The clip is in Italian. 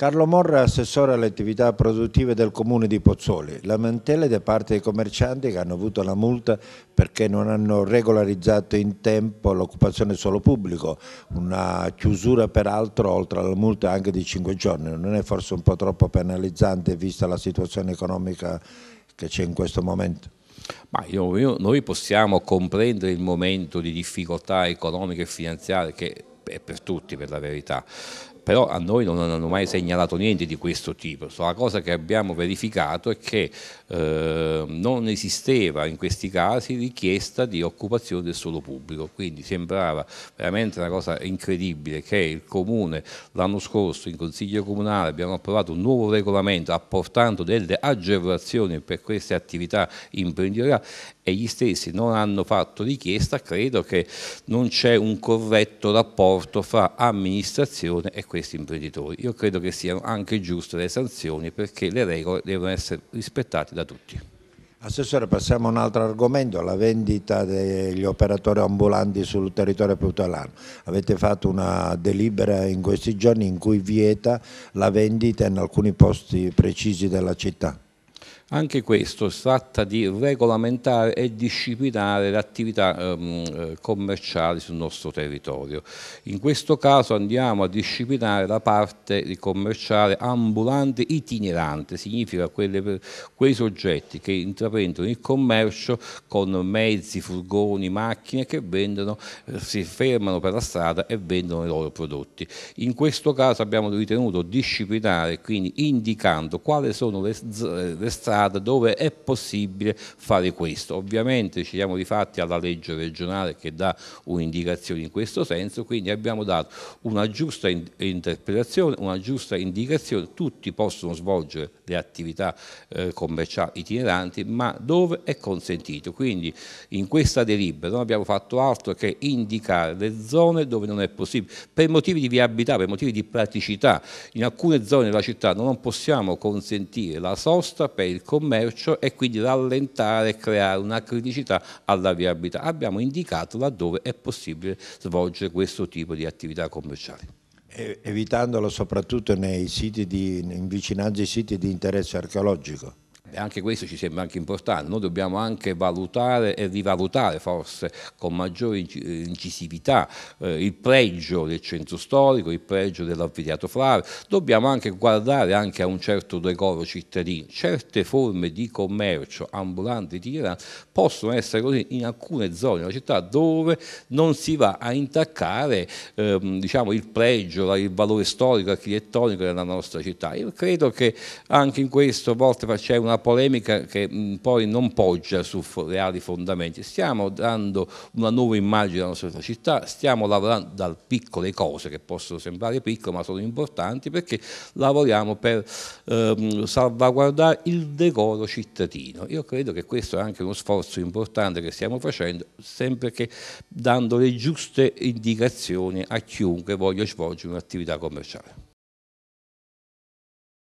Carlo Morra, assessore alle attività produttive del comune di Pozzoli, lamentele da parte dei commercianti che hanno avuto la multa perché non hanno regolarizzato in tempo l'occupazione solo pubblico, una chiusura peraltro oltre alla multa anche di 5 giorni, non è forse un po' troppo penalizzante vista la situazione economica che c'è in questo momento? Ma io, io, noi possiamo comprendere il momento di difficoltà economica e finanziaria che è per tutti per la verità, però a noi non hanno mai segnalato niente di questo tipo. La cosa che abbiamo verificato è che eh, non esisteva in questi casi richiesta di occupazione del suolo pubblico, quindi sembrava veramente una cosa incredibile che il Comune l'anno scorso in Consiglio Comunale abbiamo approvato un nuovo regolamento apportando delle agevolazioni per queste attività imprenditoriali e gli stessi non hanno fatto richiesta, credo che non c'è un corretto rapporto fra amministrazione e questa questi imprenditori. Io credo che siano anche giuste le sanzioni perché le regole devono essere rispettate da tutti. Assessore, passiamo a un altro argomento, la vendita degli operatori ambulanti sul territorio putalano. Avete fatto una delibera in questi giorni in cui vieta la vendita in alcuni posti precisi della città. Anche questo si tratta di regolamentare e disciplinare le attività ehm, eh, commerciali sul nostro territorio. In questo caso andiamo a disciplinare la parte di commerciale ambulante itinerante, significa quelle, quei soggetti che intraprendono il commercio con mezzi, furgoni, macchine che vendono, eh, si fermano per la strada e vendono i loro prodotti. In questo caso abbiamo ritenuto disciplinare, quindi indicando quali sono le, eh, le strade strada dove è possibile fare questo. Ovviamente ci siamo rifatti alla legge regionale che dà un'indicazione in questo senso, quindi abbiamo dato una giusta interpretazione, una giusta indicazione, tutti possono svolgere le attività eh, commerciali itineranti, ma dove è consentito. Quindi in questa delibera non abbiamo fatto altro che indicare le zone dove non è possibile, per motivi di viabilità, per motivi di praticità. In alcune zone della città non possiamo consentire la sosta per il commercio e quindi rallentare e creare una criticità alla viabilità. Abbiamo indicato laddove è possibile svolgere questo tipo di attività commerciali. Evitandolo soprattutto nei siti di, in vicinanza ai siti di interesse archeologico anche questo ci sembra anche importante, noi dobbiamo anche valutare e rivalutare forse con maggiore incisività eh, il pregio del centro storico, il pregio dell'avviato Flare, dobbiamo anche guardare anche a un certo decoro cittadino, certe forme di commercio ambulante itinerante possono essere così in alcune zone della città dove non si va a intaccare ehm, diciamo, il pregio, il valore storico, architettonico della nostra città. Io credo che anche in questo a volte c'è una polemica che poi non poggia su reali fondamenti, stiamo dando una nuova immagine alla nostra città, stiamo lavorando dal piccole cose che possono sembrare piccole ma sono importanti perché lavoriamo per ehm, salvaguardare il decoro cittadino. Io credo che questo è anche uno sforzo importante che stiamo facendo, sempre che dando le giuste indicazioni a chiunque voglia svolgere un'attività commerciale.